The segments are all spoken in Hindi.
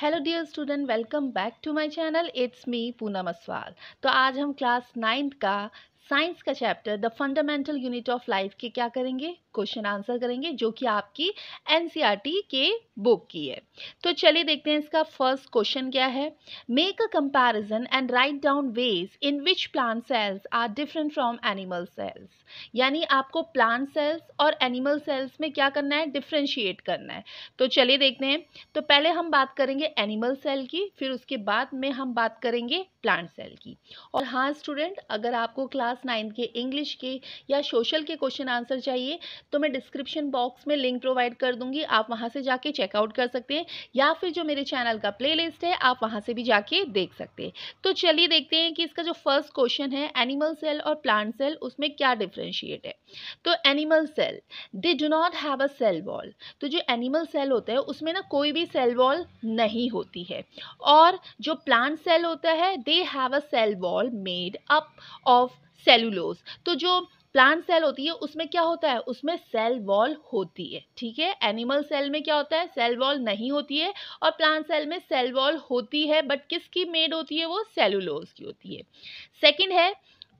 Hello dear student welcome back to my channel it's me Poonam Aswal तो आज हम क्लास नाइन्थ का साइंस का chapter the fundamental unit of life के क्या करेंगे क्वेश्चन आंसर करेंगे जो कि आपकी एन e के बुक की है तो चलिए देखते हैं इसका फर्स्ट क्वेश्चन क्या है make a comparison and write down ways in which plant cells are different from animal cells यानी आपको प्लांट सेल्स और एनिमल सेल्स में क्या करना है डिफ्रेंशिएट करना है तो चलिए देखते हैं तो पहले हम बात करेंगे एनिमल सेल की फिर उसके बाद में हम बात करेंगे प्लांट सेल की और हाँ स्टूडेंट अगर आपको क्लास नाइन्थ के इंग्लिश के या सोशल के क्वेश्चन आंसर चाहिए तो मैं डिस्क्रिप्शन बॉक्स में लिंक प्रोवाइड कर दूंगी आप वहाँ से जाके चेकआउट कर सकते हैं या फिर जो मेरे चैनल का प्ले है आप वहाँ से भी जाके देख सकते हैं तो चलिए देखते हैं कि इसका जो फर्स्ट क्वेश्चन है एनिमल सेल और प्लांट सेल उसमें क्या डिफ्रेंशिएट है तो animal cell they do not have a cell wall तो जो एनिमल सेल होता है उसमें ना कोई भी सेल वॉल नहीं होती है और जो प्लांट सेल होता है they have a cell wall made up of cellulose तो जो प्लांट सेल होती है उसमें क्या होता है उसमें सेल वॉल होती है ठीक है एनिमल सेल में क्या होता है सेल वॉल नहीं होती है और प्लांट सेल में सेल वॉल होती है बट किसकी मेड होती है वो सेलुलोज की होती है सेकेंड है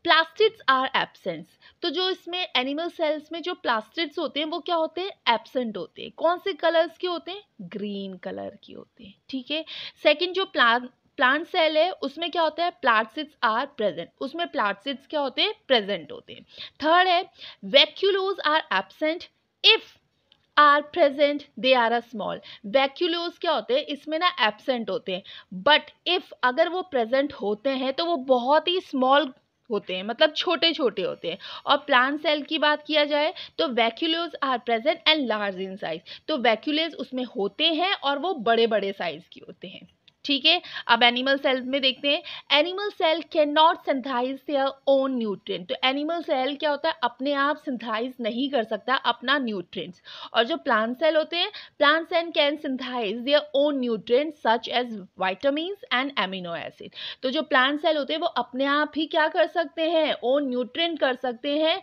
प्लास्टिड्स आर एबसेंट्स तो जो इसमें एनिमल सेल्स में जो प्लास्टिड्स होते हैं वो क्या होते हैं एबसेंट होते हैं कौन से कलर्स के होते हैं ग्रीन कलर के होते हैं ठीक है सेकेंड जो प्लांट प्लांट सेल है उसमें क्या होता है प्लाटसिट्स आर प्रेजेंट उसमें प्लाटसिट्स क्या होते हैं प्रेजेंट होते हैं थर्ड है vacuoles are absent if are present they are a small vacuoles क्या होते हैं इसमें ना एबसेंट होते हैं बट इफ़ अगर वो प्रेजेंट होते हैं तो वो बहुत ही स्मॉल होते हैं मतलब छोटे छोटे होते हैं और प्लांट सेल की बात किया जाए तो vacuoles are present and large in size तो वैक्यूलेज उसमें होते हैं और वो बड़े बड़े साइज़ के होते हैं ठीक है अब एनिमल सेल में देखते हैं animal cell can not synthesize their own nutrient तो एनिमल सेल क्या होता है अपने आप सिंथाइज नहीं कर सकता अपना न्यूट्रिएंट्स और जो प्लांट सेल होते हैं plant cell can synthesize their own nutrient such as vitamins and amino acid तो जो प्लांट सेल होते हैं वो अपने आप ही क्या कर सकते हैं ओन न्यूट्रिएंट कर सकते हैं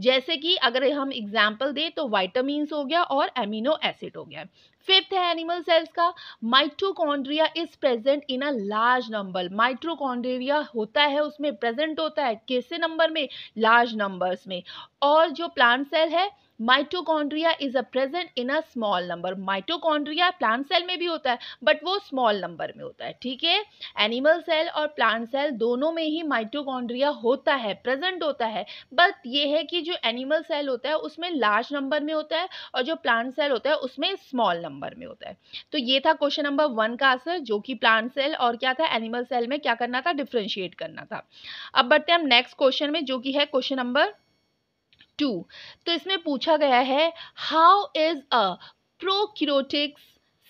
जैसे कि अगर हम एग्जाम्पल दें तो वाइटामस हो गया और एमिनो एसिड हो गया फिफ्थ है एनिमल सेल्स का mitochondria is present in a large number mitochondria होता है उसमें प्रेजेंट होता है कैसे नंबर में लार्ज नंबर्स में और जो प्लांट सेल है mitochondria is a present in a small number mitochondria plant cell में भी होता है बट वो स्मॉल नंबर में होता है ठीक है एनिमल सेल और प्लांट सेल दोनों में ही माइटोकॉन्ड्रिया होता है प्रेजेंट होता है बट ये है कि जो एनिमल सेल होता है उसमें लार्ज नंबर में होता है और जो प्लांट सेल होता है उसमें स्मॉल नंबर में होता है तो ये था क्वेश्चन नंबर वन का आंसर जो कि प्लांट सेल और क्या था एनिमल सेल में क्या करना था डिफ्रेंशिएट करना था अब बढ़ते हैं हम नेक्स्ट क्वेश्चन में जो कि है क्वेश्चन नंबर टू तो इसमें पूछा गया है how is a prokaryotics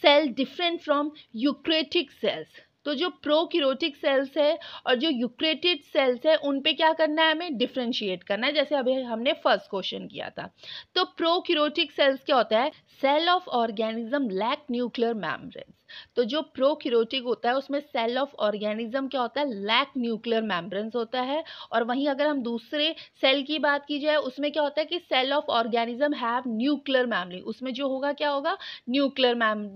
cell different from eukaryotic cells तो जो प्रोक्यूरोटिक सेल्स है और जो यूक्रेटिड सेल्स है उन पे क्या करना है हमें डिफ्रेंशिएट करना है जैसे अभी हमने फर्स्ट क्वेश्चन किया था तो प्रोक्यूरोटिक सेल्स क्या होता है cell of organism lack nuclear membranes तो जो प्रोक्यूरोटिक होता है उसमें सेल ऑफ ऑर्गेनिज्म क्या होता है लैक न्यूक्लियर मेम्ब्रेंस होता है और वहीं अगर हम दूसरे सेल की बात की जाए उसमें क्या होता है कि cell of organism have nuclear membrane उसमें जो होगा क्या होगा न्यूक्लियर मैम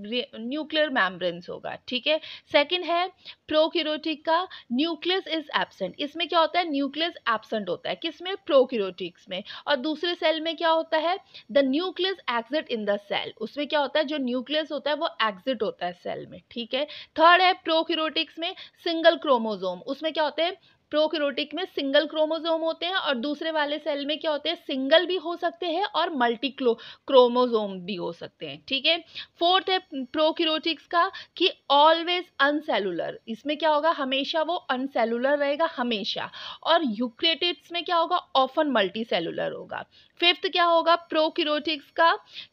न्यूक्लियर मैम्ब्रेंस होगा ठीक है सेकेंड है प्रोक्यूरोटिक का न्यूक्लियस इज एबसेंट इसमें क्या होता है न्यूक्लियस एबसेंट होता है किसमें प्रोक्यूरोटिक्स में और दूसरे सेल में क्या होता है the nucleus exist in the cell उसमें क्या होता है जो न्यूक्लियस होता है वो एग्जिट होता है सेल में ठीक है थर्ड है प्रोक्यूरोटिक्स में सिंगल क्रोमोजोम उसमें क्या होते हैं प्रोक्यूरोटिक में सिंगल क्रोमोजोम होते हैं और दूसरे वाले सेल में क्या होते हैं सिंगल भी हो सकते हैं और मल्टी क्रोमोजोम भी हो सकते हैं ठीक है फोर्थ है प्रोक्यूरोटिक्स का कि ऑलवेज अनसेलुलर इसमें क्या होगा हमेशा वो अनसेलुलर रहेगा हमेशा और यूक्रेटिक्स में क्या होगा ऑफन मल्टी सेलुलर होगा फिफ्थ क्या होगा प्रोक्यूरोटिक्स का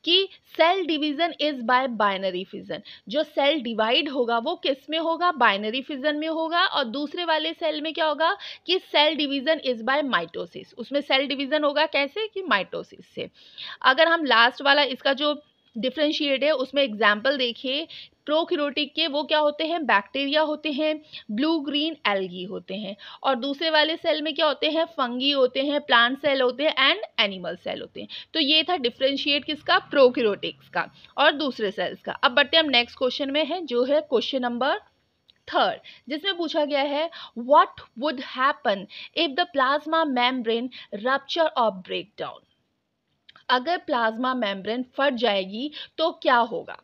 कि cell division is by binary fission जो सेल डिवाइड होगा वो किस में होगा बाइनरी फिजन में होगा और दूसरे वाले सेल में क्या होगा कि cell division is by mitosis उसमें सेल डिवीजन होगा कैसे कि माइटोसिस से अगर हम लास्ट वाला इसका जो डिफ्रेंशिएट है उसमें एग्जाम्पल देखिए प्रोक्यूरोटिक के वो क्या होते हैं बैक्टीरिया होते हैं ब्लू ग्रीन एल्गी होते हैं और दूसरे वाले सेल में क्या होते हैं फंगी होते हैं प्लांट सेल होते हैं एंड एनिमल सेल होते हैं तो ये था डिफ्रेंशिएट किसका प्रोक्यूरोटिक्स का और दूसरे सेल्स का अब बढ़ते हम नेक्स्ट क्वेश्चन में है जो है क्वेश्चन नंबर थर्ड जिसमें पूछा गया है what would happen if the plasma membrane rupture और ब्रेक डाउन अगर प्लाज्मा मेम्ब्रेन फट जाएगी तो क्या होगा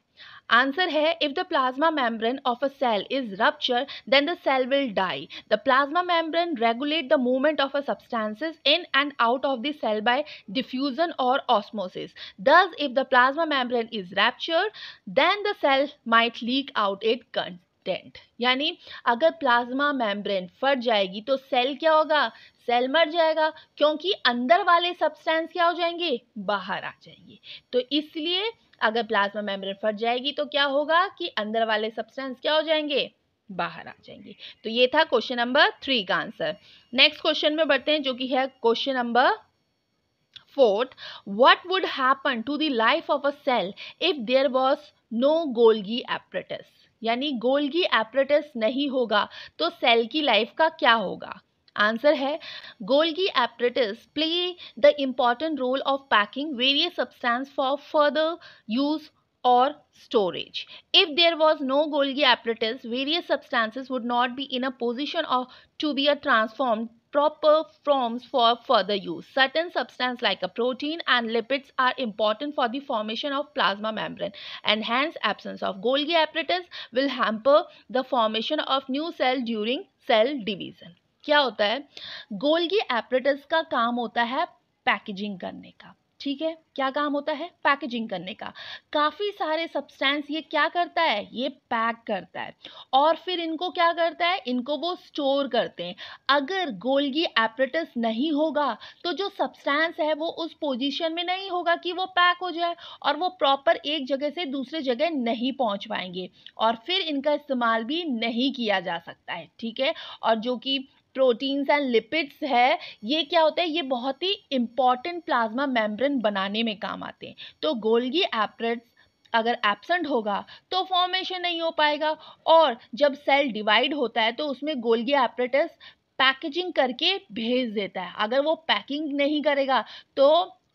आंसर है if the plasma membrane of a cell is rupture then the cell will die the plasma membrane regulate the movement of a substances in and out of the cell by diffusion और osmosis thus if the plasma membrane is rupture then the cell might leak out it content यानी अगर प्लाज्मा मेम्ब्रेन फट जाएगी तो सेल क्या होगा सेल मर जाएगा क्योंकि अंदर वाले सब्सटेंस क्या हो जाएंगे बाहर आ जाएंगे तो इसलिए अगर प्लाज्मा मेम्ब्रेन फट जाएगी तो क्या होगा कि अंदर वाले सब्सटेंस क्या हो जाएंगे बाहर आ जाएंगे तो ये था क्वेश्चन नंबर थ्री का आंसर नेक्स्ट क्वेश्चन में बढ़ते हैं जो कि है question number fourth what would happen to the life of a cell if there was no Golgi apparatus यानी गोल्गी एपरेटस नहीं होगा तो सेल की लाइफ का क्या होगा आंसर है Golgi apparatus play the important role of packing various substance for further use or storage. If there was no Golgi apparatus, various substances would not be in a position to be transformed proper forms for further use. Certain substances like a protein and lipids are important for the formation of plasma membrane and hence absence of Golgi apparatus will hamper the formation of new cell during cell division. क्या होता है गोल्गी एपरेटस का काम होता है पैकेजिंग करने का ठीक है क्या काम होता है पैकेजिंग करने का काफ़ी सारे सब्सटेंस ये क्या करता है ये पैक करता है और फिर इनको क्या करता है इनको वो स्टोर करते हैं अगर गोल्गी एपरेटस नहीं होगा तो जो सब्सटेंस है वो उस पोजीशन में नहीं होगा कि वो पैक हो जाए और वो प्रॉपर एक जगह से दूसरे जगह नहीं पहुंच पाएंगे और फिर इनका इस्तेमाल भी नहीं किया जा सकता है ठीक है और जो कि प्रोटीन्स एंड लिपिड्स है ये क्या होता है ये बहुत ही इम्पॉर्टेंट प्लाज्मा मेम्ब्रेन बनाने में काम आते हैं तो गोल्गी एपरेट्स अगर एबसेंट होगा तो फॉर्मेशन नहीं हो पाएगा और जब सेल डिवाइड होता है तो उसमें गोल्गी एपरेटस पैकेजिंग करके भेज देता है अगर वो पैकिंग नहीं करेगा तो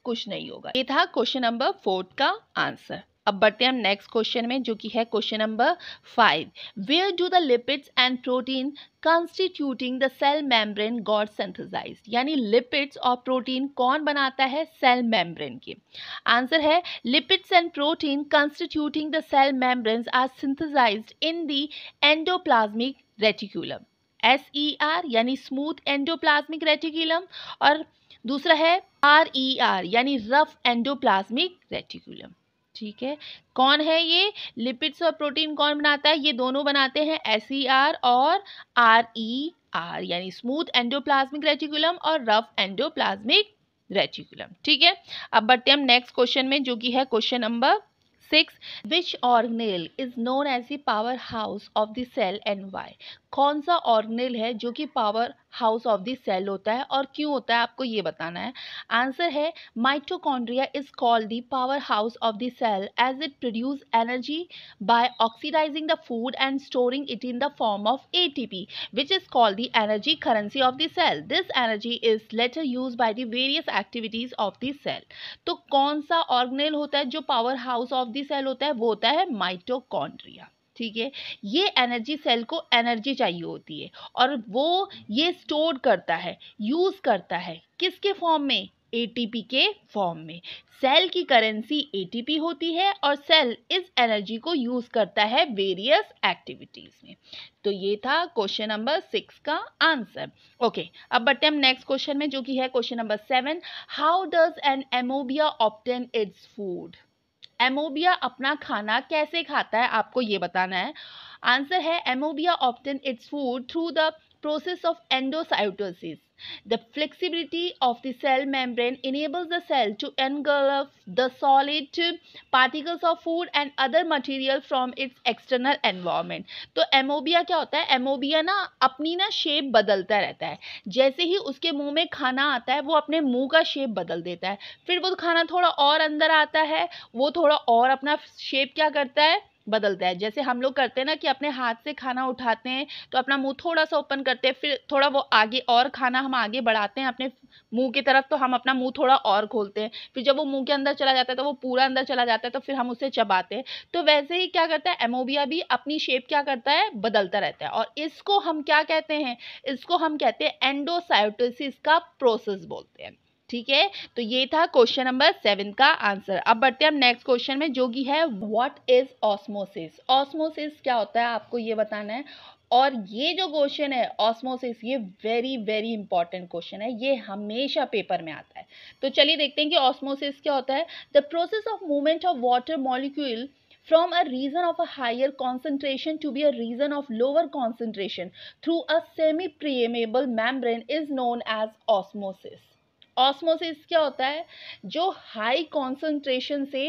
कुछ नहीं होगा ये था क्वेश्चन नंबर फोर्थ का आंसर अब बढ़ते हैं हम नेक्स्ट क्वेश्चन में जो कि है question number five where do the lipids and protein constituting the cell membrane got synthesize यानी लिपिड्स और प्रोटीन कौन बनाता है सेल मेम्ब्रेन के आंसर है lipids and protein constituting the cell membrane are synthesize in the endoplasmic reticulum S E R यानी स्मूथ एंडोप्लाज्मिक रेटिकुलम और दूसरा है आर ई आर यानी रफ एंडोप्लाज्मिक रेटिकुलम ठीक है कौन है ये लिपिड्स और प्रोटीन कौन बनाता है ये दोनों बनाते हैं एस e और आर ई आर यानी स्मूथ एंडोप्लाज्मिक रेटिकुलम और रफ एंडोप्लाज्मिक रेटिकुलम ठीक है अब बढ़ते हम नेक्स्ट क्वेश्चन में जो कि है question number six which organelle is known as the power house of the cell and why कौन सा ऑर्गेनेल है जो कि power house of the cell होता है और क्यों होता है आपको ये बताना है आंसर है mitochondria is called the power house of the cell as it produce energy by oxidizing the food and storing it in the form of ATP which is called the energy currency of the cell this energy is later use by the various activities of the cell तो कौन सा ऑर्गेनेल होता है जो power house of the cell होता है वो होता है माइटोकॉन्ड्रिया ठीक है ये एनर्जी सेल को एनर्जी चाहिए होती है और वो ये स्टोर करता है यूज़ करता है किसके फॉर्म में एटीपी के फॉर्म में सेल की करेंसी एटीपी होती है और सेल इस एनर्जी को यूज़ करता है वेरियस एक्टिविटीज़ में तो ये था क्वेश्चन नंबर सिक्स का आंसर ओके अब बटे हम नेक्स्ट क्वेश्चन में जो कि है question number seven how does an amoeba obtain its food amoeba अपना खाना कैसे खाता है आपको ये बताना है आंसर है amoeba obtain its food through the process of endocytosis The flexibility of the cell membrane enables the cell to engulf the solid particles of food and other material from its external environment. तो एमोबिया क्या होता है एमोबिया ना अपनी ना शेप बदलता रहता है जैसे ही उसके मुंह में खाना आता है वो अपने मुंह का शेप बदल देता है फिर वो खाना थोड़ा और अंदर आता है वो थोड़ा और अपना शेप क्या करता है बदलता है जैसे हम लोग करते हैं ना कि अपने हाथ से खाना उठाते हैं तो अपना मुंह थोड़ा सा ओपन करते हैं फिर थोड़ा वो आगे और खाना हम आगे बढ़ाते हैं अपने मुंह की तरफ तो हम अपना मुंह थोड़ा और खोलते हैं फिर जब वो मुंह के अंदर चला जाता है तो वो पूरा अंदर चला जाता है तो फिर हम उसे चबाते हैं तो वैसे ही क्या करता है एमोबिया भी अपनी शेप क्या करता है बदलता रहता है और इसको हम क्या कहते हैं इसको हम कहते हैं एंडोसाइटोसिस का प्रोसेस बोलते हैं ठीक है तो ये था क्वेश्चन नंबर सेवन का आंसर अब बढ़ते हैं हम नेक्स्ट क्वेश्चन में जो कि है व्हाट इज ऑस्मोसिस ऑस्मोसिस क्या होता है आपको ये बताना है और ये जो क्वेश्चन है ऑस्मोसिस ये वेरी वेरी इंपॉर्टेंट क्वेश्चन है ये हमेशा पेपर में आता है तो चलिए देखते हैं कि ऑस्मोसिस क्या होता है the process of movement of water molecule from a region of a higher concentration to be a region of lower concentration through a semi permeable membrane is known as osmosis osmosis क्या होता है जो हाई कॉन्सेंट्रेशन से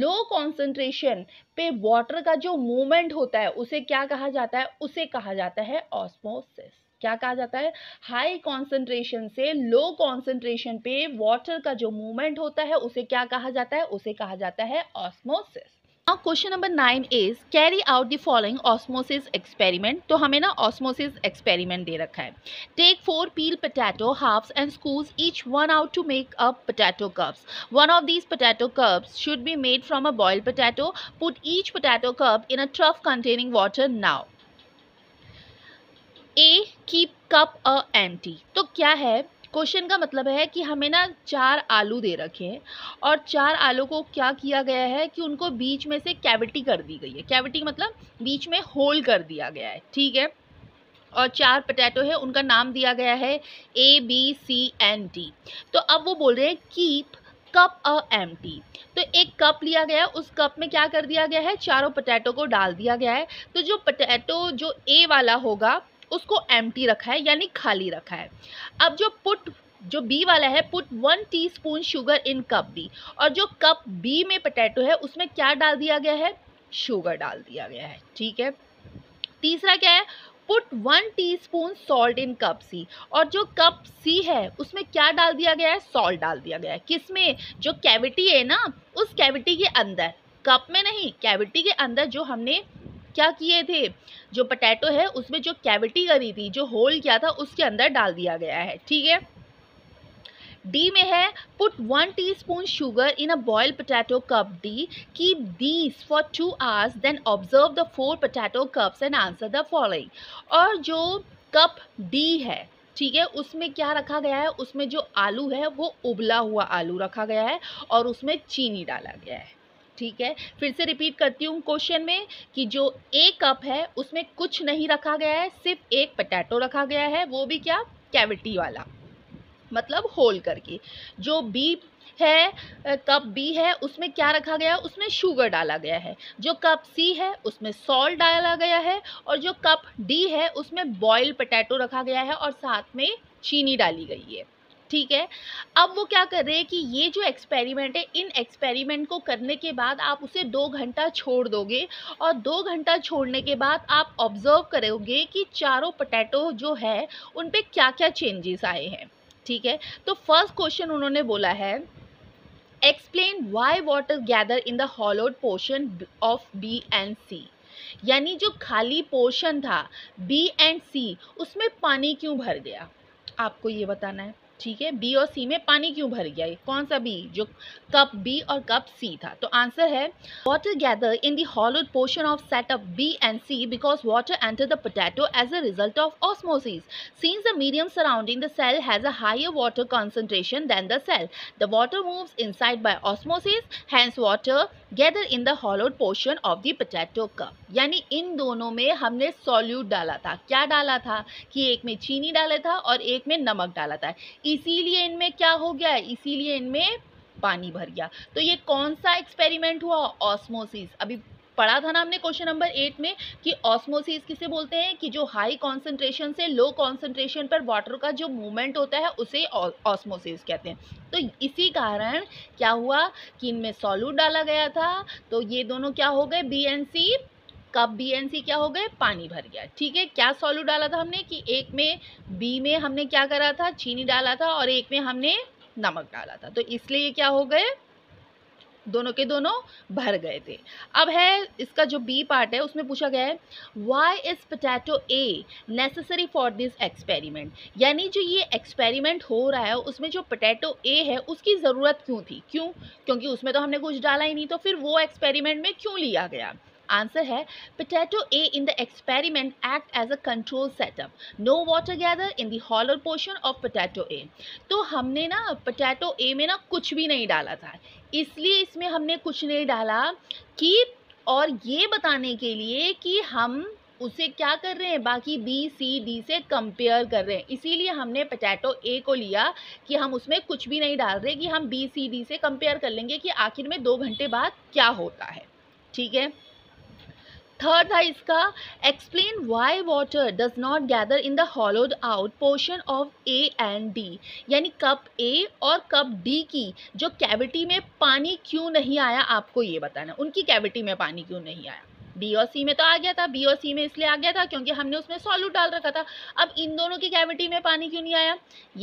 लो कॉन्सेंट्रेशन पे वाटर का जो मूवमेंट होता है उसे क्या कहा जाता है उसे कहा जाता है ऑस्मोसिस क्या कहा जाता है हाई कॉन्सेंट्रेशन से लो कॉन्सेंट्रेशन पे वाटर का जो मूवमेंट होता है उसे क्या कहा जाता है उसे कहा जाता है osmosis Now question number nine is carry out the following osmosis experiment तो हमें ना ऑस्मोसिस एक्सपेरिमेंट दे रखा है take four peel potato halves and scoop each one out to make a potato cups one of these potato cups should be made from a boiled potato put each potato cup in a trough containing water now a keep cup A empty तो क्या है क्वेश्चन का मतलब है कि हमें ना चार आलू दे रखे हैं और चार आलू को क्या किया गया है कि उनको बीच में से कैविटी कर दी गई है कैविटी मतलब बीच में होल कर दिया गया है ठीक है और चार पटैटो है उनका नाम दिया गया है A B C and D तो अब वो बोल रहे हैं keep cup A empty तो एक कप लिया गया उस कप में क्या कर दिया गया है चारों पटैटो को डाल दिया गया है तो जो पटैटो जो ए वाला होगा उसको एम रखा है यानी खाली रखा है अब जो पुट जो बी वाला है put one teaspoon sugar in cup B और जो कप बी में पटैटो है उसमें क्या डाल दिया गया है शुगर डाल दिया गया है ठीक है तीसरा क्या है put one teaspoon salt in cup C और जो कप सी है उसमें क्या डाल दिया गया है सॉल्ट डाल दिया गया है किस में जो कैविटी है ना उस कैविटी के अंदर कप में नहीं कैविटी के अंदर जो हमने क्या किए थे जो पटैटो है उसमें जो कैविटी करी थी जो होल किया था उसके अंदर डाल दिया गया है ठीक है डी में है put one teaspoon sugar in a boil potato cup D keep these for two hours then observe the four potato cups and answer the following और जो कप डी है ठीक है उसमें क्या रखा गया है उसमें जो आलू है वो उबला हुआ आलू रखा गया है और उसमें चीनी डाला गया है ठीक है फिर से रिपीट करती हूँ क्वेश्चन में कि जो ए कप है उसमें कुछ नहीं रखा गया है सिर्फ एक पटैटो रखा गया है वो भी क्या कैविटी वाला मतलब होल करके जो बी है कप बी है उसमें क्या रखा गया है उसमें शुगर डाला गया है जो कप सी है उसमें सॉल्ट डाला गया है और जो कप डी है उसमें बॉयल पटैटो रखा गया है और साथ में चीनी डाली गई है ठीक है अब वो क्या कर रहे हैं कि ये जो एक्सपेरिमेंट है इन एक्सपेरिमेंट को करने के बाद आप उसे दो घंटा छोड़ दोगे और दो घंटा छोड़ने के बाद आप ऑब्ज़र्व करोगे कि चारों पटैटो जो है उन पर क्या क्या चेंजेस आए हैं ठीक है तो फर्स्ट क्वेश्चन उन्होंने बोला है explain why water gather in the hollowed portion of B and C यानी जो खाली पोर्शन था बी एंड सी उसमें पानी क्यों भर गया आपको ये बताना है ठीक है बी और सी में पानी क्यों भर गया कौन सा बी जो कप बी और कप सी था तो आंसर है water gather in the hollowed portion of setup B and C because water enter the potato as a result of osmosis since the medium surrounding the cell has a higher water concentration than the cell the water moves side by osmosis hence water gather in the hollowed portion of the potato cup यानी इन दोनों में हमने सॉल्यूट डाला था क्या डाला था कि एक में चीनी डाला था और एक में नमक डाला था इसीलिए इनमें क्या हो गया इसीलिए इनमें पानी भर गया तो ये कौन सा एक्सपेरिमेंट हुआ ऑस्मोसिस अभी पढ़ा था ना हमने क्वेश्चन नंबर एट में कि ऑस्मोसिस किसे बोलते हैं कि जो हाई कॉन्सेंट्रेशन से लो कॉन्सेंट्रेशन पर वाटर का जो मूवमेंट होता है उसे ऑस्मोसिस कहते हैं तो इसी कारण क्या हुआ कि इनमें सॉल्यूट डाला गया था तो ये दोनों क्या हो गए बी एंड सी कब बी एंड सी क्या हो गए पानी भर गया ठीक है क्या सॉल्यूट डाला था हमने कि एक में बी में हमने क्या करा था चीनी डाला था और एक में हमने नमक डाला था तो इसलिए क्या हो गए दोनों के दोनों भर गए थे अब है इसका जो बी पार्ट है उसमें पूछा गया है why is potato A necessary for this experiment यानी जो ये एक्सपेरिमेंट हो रहा है उसमें जो पटैटो ए है उसकी ज़रूरत क्यों थी क्यों क्योंकि उसमें तो हमने कुछ डाला ही नहीं तो फिर वो एक्सपेरिमेंट में क्यों लिया गया आंसर है potato A in the experiment act as a control setup no water gather in the hollow portion of potato A तो हमने ना potato ए में ना कुछ भी नहीं डाला था इसलिए इसमें हमने कुछ नहीं डाला कि और ये बताने के लिए कि हम उसे क्या कर रहे हैं बाकी बी सी डी से कंपेयर कर रहे हैं इसीलिए हमने पटैटो ए को लिया कि हम उसमें कुछ भी नहीं डाल रहे कि हम बी सी डी से कंपेयर कर लेंगे कि आखिर में दो घंटे बाद क्या होता है ठीक है थर्ड था इसका explain why water does not gather in the hollowed out portion of A and D यानी कप ए और कप डी की जो कैविटी में पानी क्यों नहीं आया आपको ये बताना उनकी कैविटी में पानी क्यों नहीं आया बी और सी में तो आ गया था बी और सी में इसलिए आ गया था क्योंकि हमने उसमें सॉल्यूट डाल रखा था अब इन दोनों की कैविटी में पानी क्यों नहीं आया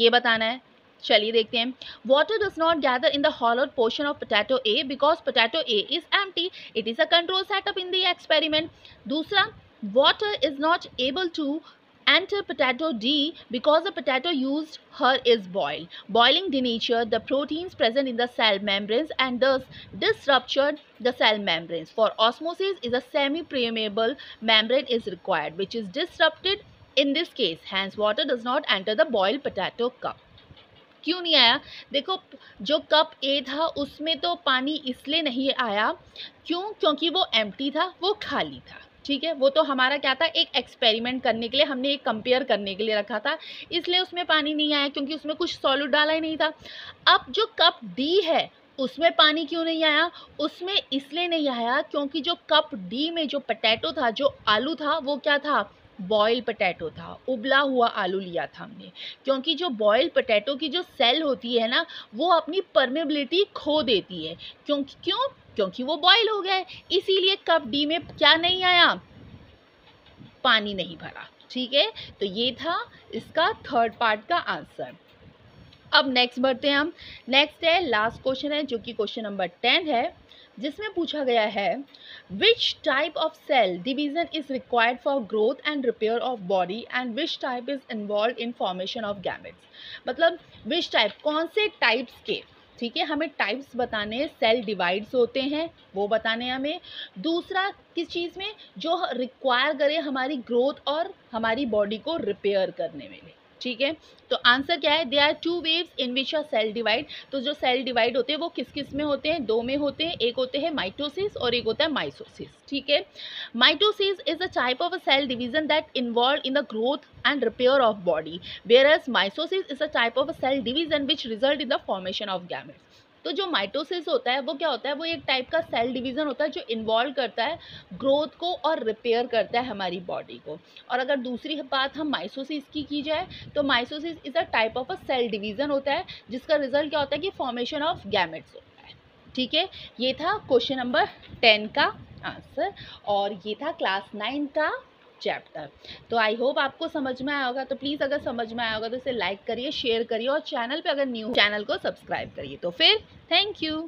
ये बताना है चलिए देखते हैं Water does not gather in the hollowed portion of potato A because potato A is empty. It is a control setup in the experiment. Experiment दूसरा water is not able to enter potato D because the potato used here is boiled. Boiling denatures the proteins present in the cell membranes and thus disrupted the cell membranes. For osmosis is a semi-permeable membrane is required which is disrupted in this case. Hence water does not enter the boiled potato cup. क्यों नहीं आया देखो जो कप ए था उसमें तो पानी इसलिए नहीं आया क्यों क्योंकि वो एम था वो खाली था ठीक है वो तो हमारा क्या था एक एक्सपेरिमेंट करने के लिए हमने एक कंपेयर करने के लिए रखा था इसलिए उसमें पानी नहीं आया क्योंकि उसमें कुछ सॉलिड डाला ही नहीं था अब जो कप डी है उसमें पानी क्यों नहीं आया उसमें इसलिए नहीं आया क्योंकि जो कप डी में जो पटैटो था जो आलू था वो क्या था बॉयल पटैटो था उबला हुआ आलू लिया था हमने क्योंकि जो बॉयल पटैटो की जो सेल होती है ना वो अपनी परमेबिलिटी खो देती है क्योंकि क्यों क्योंकि वो बॉयल हो गया है इसीलिए कप डी में क्या नहीं आया पानी नहीं भरा ठीक है तो ये था इसका थर्ड पार्ट का आंसर अब नेक्स्ट बढ़ते हैं हम नेक्स्ट है लास्ट क्वेश्चन है जो कि क्वेश्चन नंबर टेन है जिसमें पूछा गया है which type of cell division is required for growth and repair of body and which type is involve in formation of gametes मतलब विच टाइप कौन से टाइप्स के ठीक है हमें टाइप्स बताने सेल डिवाइड्स होते हैं वो बताने हमें दूसरा किस चीज़ में जो रिक्वायर करे हमारी ग्रोथ और हमारी बॉडी को रिपेयर करने में ठीक है तो आंसर क्या है they are two waves in which are cell divide तो जो सेल डिवाइड होते हैं वो किस किस में होते हैं दो में होते हैं एक होते हैं माइटोसिस और एक होता है माइसोसिस ठीक है mitosis is a type of a cell division that involve in the growth and repair of body whereas meiosis is a type of a cell division which result in the formation of gametes तो जो माइटोसिस होता है वो क्या होता है वो एक टाइप का सेल डिवीज़न होता है जो इन्वॉल्व करता है ग्रोथ को और रिपेयर करता है हमारी बॉडी को और अगर दूसरी बात हम माइसोसिस की की जाए तो meiosis is a type of a cell division होता है जिसका रिजल्ट क्या होता है कि फॉर्मेशन ऑफ गैमेट्स होता है ठीक है ये था क्वेश्चन नंबर टेन का आंसर और ये था क्लास नाइन का चैप्टर तो आई होप आपको समझ में आया होगा तो प्लीज़ अगर समझ में आया होगा तो इसे लाइक करिए शेयर करिए और चैनल पर अगर न्यू चैनल को सब्सक्राइब करिए तो फिर थैंक यू